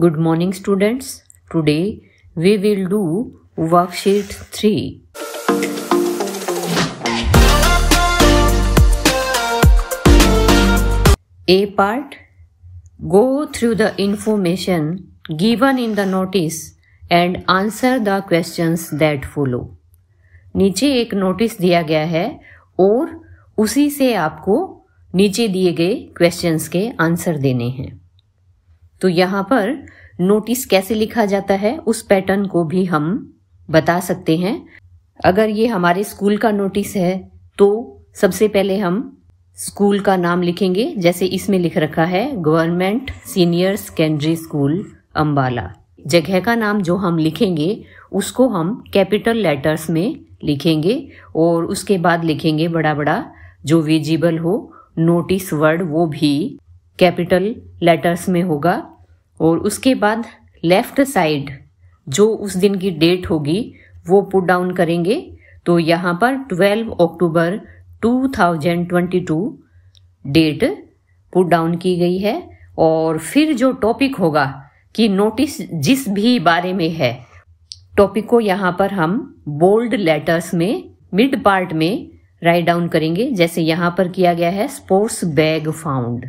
Good morning students today we will do worksheet three A part go through the information given in the notice and answer the questions that follow नीचे एक notice दिया गया है और उसी से आपको नीचे दिए गए क्वेश्चंस के आंसर देने हैं तो यहाँ पर नोटिस कैसे लिखा जाता है उस पैटर्न को भी हम बता सकते हैं अगर ये हमारे स्कूल का नोटिस है तो सबसे पहले हम स्कूल का नाम लिखेंगे जैसे इसमें लिख रखा है government senior secondary school Ambala जगह का नाम जो हम लिखेंगे उसको हम कैपिटल लेटर्स में लिखेंगे और उसके बाद लिखेंगे बड़ा बड़ा जो विजिबल हो नोटिस वर्ड वो भी कैपिटल लेटर्स में होगा और उसके बाद लेफ्ट साइड जो उस दिन की डेट होगी वो पुट डाउन करेंगे तो यहाँ पर 12 अक्टूबर 2022 डेट पुट डाउन की गई है और फिर जो टॉपिक होगा कि नोटिस जिस भी बारे में है टॉपिक को यहाँ पर हम बोल्ड लेटर्स में मिड पार्ट में राइट डाउन करेंगे जैसे यहाँ पर किया गया है स्पोर्ट्स बैग फाउंड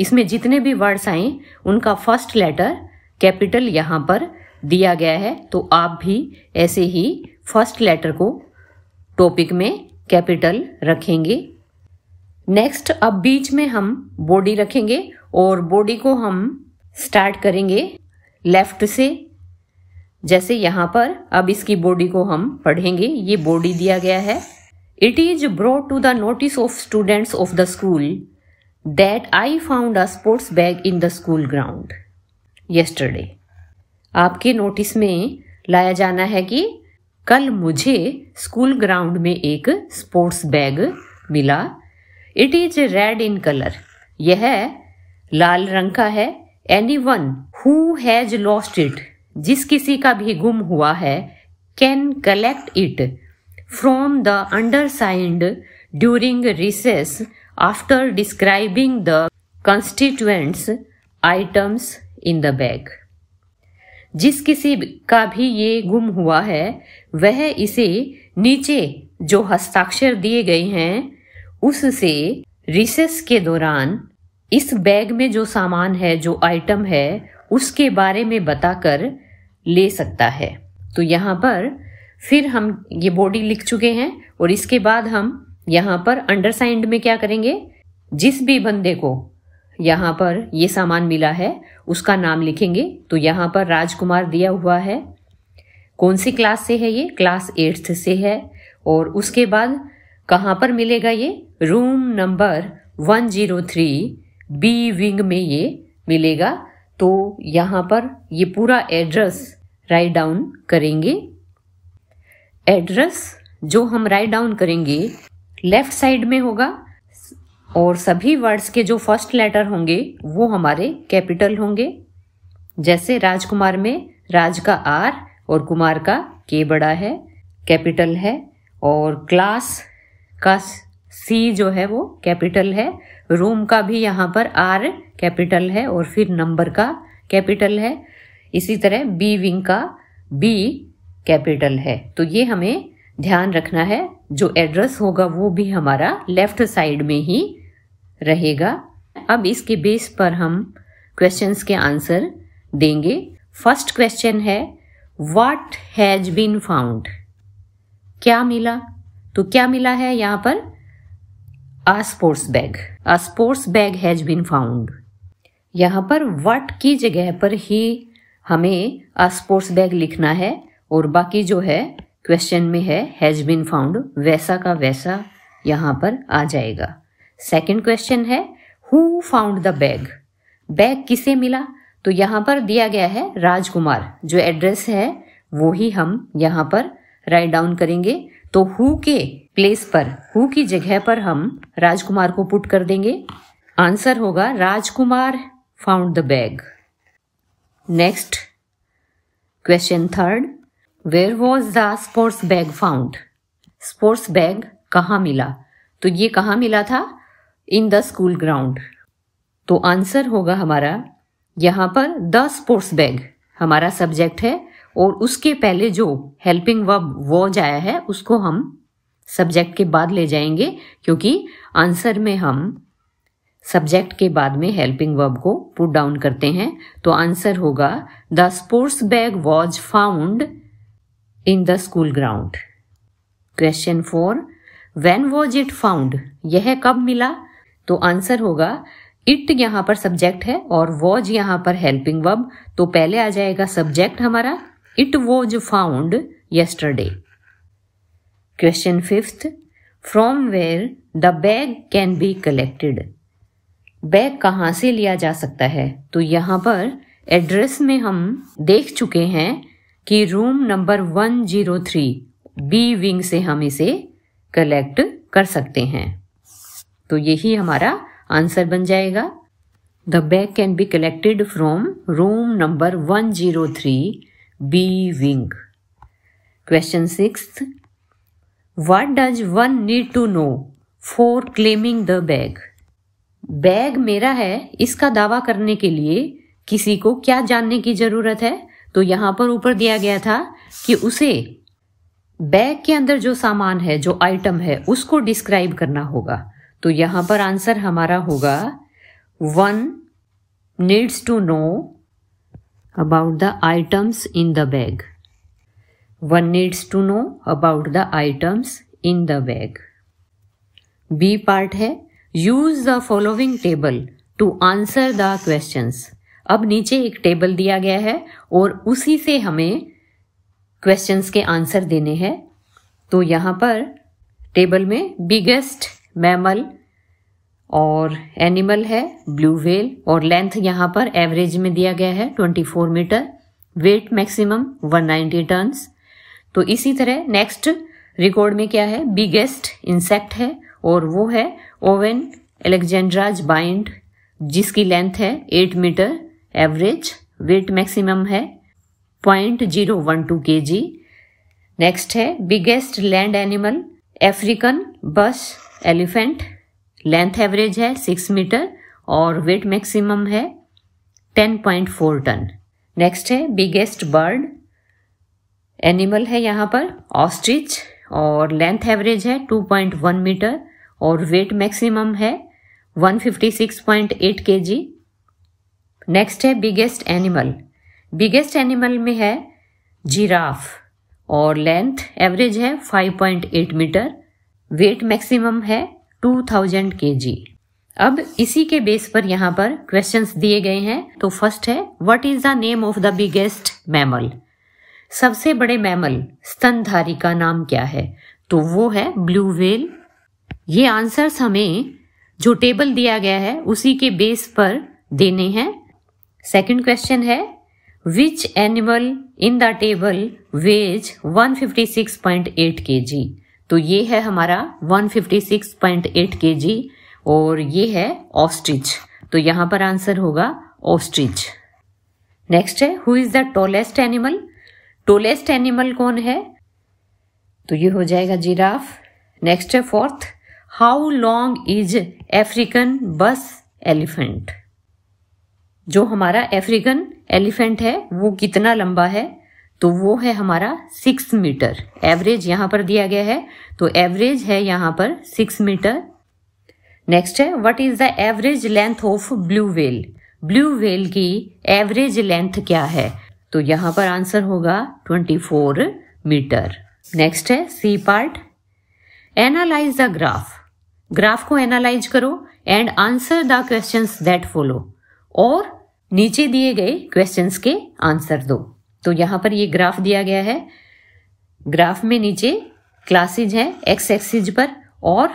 इसमें जितने भी वर्ड्स आए उनका फर्स्ट लेटर कैपिटल यहाँ पर दिया गया है तो आप भी ऐसे ही फर्स्ट लेटर को टॉपिक में कैपिटल रखेंगे नेक्स्ट अब बीच में हम बॉडी रखेंगे और बॉडी को हम स्टार्ट करेंगे लेफ्ट से जैसे यहाँ पर अब इसकी बॉडी को हम पढ़ेंगे ये बॉडी दिया गया है it is brought to the notice of students of the school that I found a sports bag in the school ground yesterday आपके नोटिस में लाया जाना है कि कल मुझे स्कूल ग्राउंड में एक स्पोर्ट्स बैग मिला it is red in colour यह लाल रंग का है anyone who has lost it जिस किसी का भी गुम हुआ है can collect it from the undersigned during recess after describing the constituents items in the bag. जिस किसी का भी ये गुम हुआ है वह इसे नीचे जो हस्ताक्षर दिए गए हैं उससे रिसेस के दौरान इस बैग में जो सामान है जो आइटम है उसके बारे में बताकर ले सकता है तो यहाँ पर फिर हम ये बॉडी लिख चुके हैं और इसके बाद हम यहाँ पर अंडरसाइंड में क्या करेंगे जिस भी बंदे को यहाँ पर ये सामान मिला है उसका नाम लिखेंगे तो यहाँ पर राजकुमार दिया हुआ है कौन सी क्लास से है ये क्लास एट्थ से है और उसके बाद कहाँ पर मिलेगा ये रूम नंबर 103 बी विंग में ये मिलेगा तो यहाँ पर ये पूरा एड्रेस राइट डाउन करेंगे एड्रेस जो हम राइट डाउन करेंगे लेफ्ट साइड में होगा और सभी वर्ड्स के जो फर्स्ट लेटर होंगे वो हमारे कैपिटल होंगे जैसे राजकुमार में राज का आर और कुमार का के बड़ा है कैपिटल है और क्लास का सी जो है वो कैपिटल है रूम का भी यहाँ पर आर कैपिटल है और फिर नंबर का कैपिटल है इसी तरह बी विंग का बी कैपिटल है तो ये हमें ध्यान रखना है जो एड्रेस होगा वो भी हमारा लेफ्ट साइड में ही रहेगा अब इसके बेस पर हम क्वेश्चंस के आंसर देंगे फर्स्ट क्वेश्चन है वाट हैज बीन फाउंड क्या मिला तो क्या मिला है यहाँ पर a sports bag a sports bag has been found यहाँ पर वट की जगह पर ही हमें अ स्पोर्ट्स बैग लिखना है और बाकी जो है क्वेश्चन में है हैज़ बिन फाउंड वैसा का वैसा यहाँ पर आ जाएगा सेकंड क्वेश्चन है who found the bag bag किसे मिला तो यहाँ पर दिया गया है राजकुमार जो एड्रेस है वो ही हम यहाँ पर राइट डाउन करेंगे तो हु के प्लेस पर हु की जगह पर हम राजकुमार को पुट कर देंगे आंसर होगा Rajkumar found the bag next question third where was the sports bag found sports bag कहाँ मिला तो ये कहाँ मिला था इन द स्कूल ग्राउंड तो आंसर होगा हमारा यहाँ पर द स्पोर्ट्स बैग हमारा सब्जेक्ट है और उसके पहले जो हेल्पिंग वर्ब वॉज आया है उसको हम सब्जेक्ट के बाद ले जाएंगे क्योंकि आंसर में हम सब्जेक्ट के बाद में हेल्पिंग वर्ब को पुट डाउन करते हैं तो आंसर होगा the sports bag was found in the school ground question four when was it found यह कब मिला तो आंसर होगा इट यहाँ पर सब्जेक्ट है और वॉज यहां पर हेल्पिंग वब तो पहले आ जाएगा सब्जेक्ट हमारा it was found yesterday question fifth from where the bag can be collected bag कहां से लिया जा सकता है तो यहाँ पर एड्रेस में हम देख चुके हैं कि रूम नंबर 103 बी विंग से हम इसे कलेक्ट कर सकते हैं तो यही हमारा आंसर बन जाएगा the bag can be collected from room number 103 B wing question six what does one need to know for claiming the bag bag मेरा है इसका दावा करने के लिए किसी को क्या जानने की जरूरत है तो यहां पर ऊपर दिया गया था कि उसे बैग के अंदर जो सामान है जो आइटम है उसको डिस्क्राइब करना होगा तो यहां पर आंसर हमारा होगा one needs to know about the items in the bag one needs to know about the items in the bag B part है use the following table to answer the questions अब नीचे एक table दिया गया है और उसी से हमें क्वेश्चंस के आंसर देने हैं तो यहाँ पर टेबल में बिगेस्ट मैमल और एनिमल है ब्लू व्हेल और लेंथ यहाँ पर एवरेज में दिया गया है 24 मीटर वेट मैक्सिमम 190 टन्स तो इसी तरह नेक्स्ट रिकॉर्ड में क्या है बिगेस्ट इंसेक्ट है और वो है ओवेन एलेक्जेंड्राज बाइंड जिसकी लेंथ है 8 मीटर एवरेज वेट मैक्सिमम है point zero one two K G next है biggest land animal African bush elephant length average है सिक्स मीटर और वेट मैक्सिमम है ten point four tonne next है बिगेस्ट बर्ड एनिमल है यहाँ पर ostrich और लेंथ एवरेज है टू पॉइंट वन मीटर और वेट मैक्सिमम है one fifty six point eight के जी नेक्स्ट है बिगेस्ट एनिमल बिगेस्ट एनिमल में है जिराफ और लेंथ एवरेज है 5.8 मीटर वेट मैक्सिमम है 2000 केजी अब इसी के बेस पर यहाँ पर क्वेश्चंस दिए गए हैं तो फर्स्ट है what is the name of the biggest mammal सबसे बड़े मैमल स्तनधारी का नाम क्या है तो वो है ब्लू वेल ये आंसर्स हमें जो टेबल दिया गया है उसी के बेस पर देने हैं सेकेंड क्वेश्चन है which animal in the table weighs 156.8 KG तो ये है हमारा 156.8 केजी और ये है ऑस्ट्रिच तो यहां पर आंसर होगा ऑस्ट्रिच नेक्स्ट है who is the tallest animal tallest animal कौन है तो ये हो जाएगा जिराफ नेक्स्ट है fourth how long is African bush elephant जो हमारा अफ्रीकन एलिफेंट है वो कितना लंबा है तो वो है हमारा सिक्स मीटर एवरेज यहाँ पर दिया गया है तो एवरेज है यहाँ पर सिक्स मीटर नेक्स्ट है what is the average length of blue whale blue whale की एवरेज लेंथ क्या है तो यहाँ पर आंसर होगा ट्वेंटी फोर मीटर नेक्स्ट है C part analyse the graph graph को एनालाइज करो and answer the question that follow और नीचे दिए गए क्वेश्चंस के आंसर दो तो यहाँ पर ये ग्राफ दिया गया है ग्राफ में नीचे क्लासेज हैं एक्स एक्सिज पर और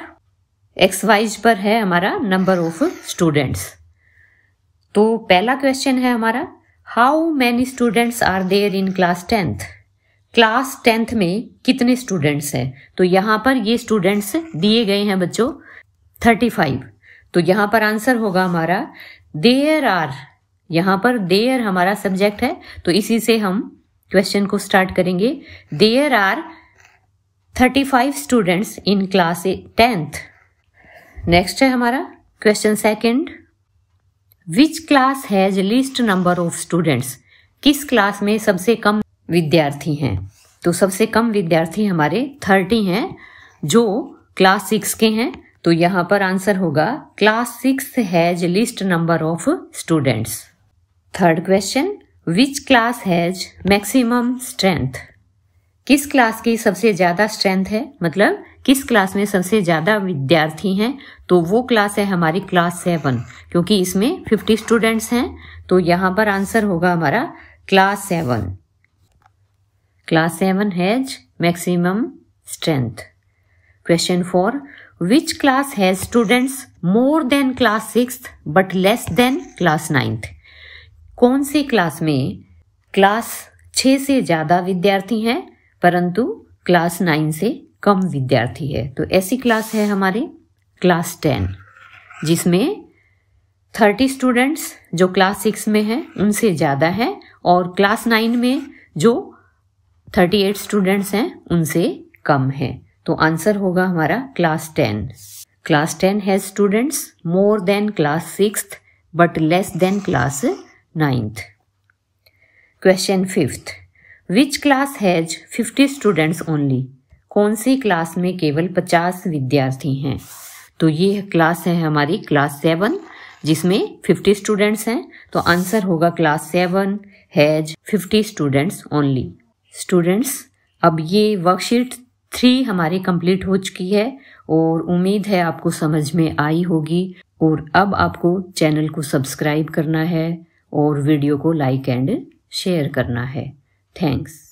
एक्स वाइज पर है हमारा नंबर ऑफ स्टूडेंट्स तो पहला क्वेश्चन है हमारा how many students are there in class tenth class tenth में कितने स्टूडेंट्स हैं तो यहां पर ये स्टूडेंट्स दिए गए हैं बच्चों थर्टी फाइव तो यहां पर आंसर होगा हमारा देयर आर यहां पर देयर हमारा सब्जेक्ट है तो इसी से हम क्वेश्चन को स्टार्ट करेंगे there are thirty five students in class tenth next है हमारा question second which class has least number of students किस क्लास में सबसे कम विद्यार्थी हैं तो सबसे कम विद्यार्थी हमारे थर्टी हैं जो क्लास सिक्स के हैं तो यहां पर आंसर होगा class six has least number of students third question which class has maximum strength किस क्लास की सबसे ज़्यादा स्ट्रेंथ है मतलब किस क्लास में सबसे ज़्यादा विद्यार्थी हैं तो वो क्लास है हमारी क्लास सेवन क्योंकि इसमें फिफ्टी स्टूडेंट्स हैं तो यहां पर आंसर होगा हमारा class seven class seven has maximum strength question four which class has students more than class six but less than class ninth कौन सी क्लास में क्लास छः से ज़्यादा विद्यार्थी हैं परंतु क्लास नाइन से कम विद्यार्थी है तो ऐसी क्लास है हमारी क्लास टेन जिसमें थर्टी स्टूडेंट्स जो क्लास सिक्स में हैं उनसे ज़्यादा हैं और क्लास नाइन में जो थर्टी एट स्टूडेंट्स हैं उनसे कम है तो आंसर होगा हमारा class ten class ten has students more than class six but less than class ninth question fifth which class has fifty students only कौन सी क्लास में केवल पचास विद्यार्थी हैं तो ये क्लास है हमारी क्लास सेवन जिसमें फिफ्टी स्टूडेंट्स हैं तो आंसर होगा class seven has fifty students only students अब ये वर्कशीट थ्री हमारी कंप्लीट हो चुकी है और उम्मीद है आपको समझ में आई होगी और अब आपको चैनल को सब्सक्राइब करना है और वीडियो को लाइक एंड शेयर करना है थैंक्स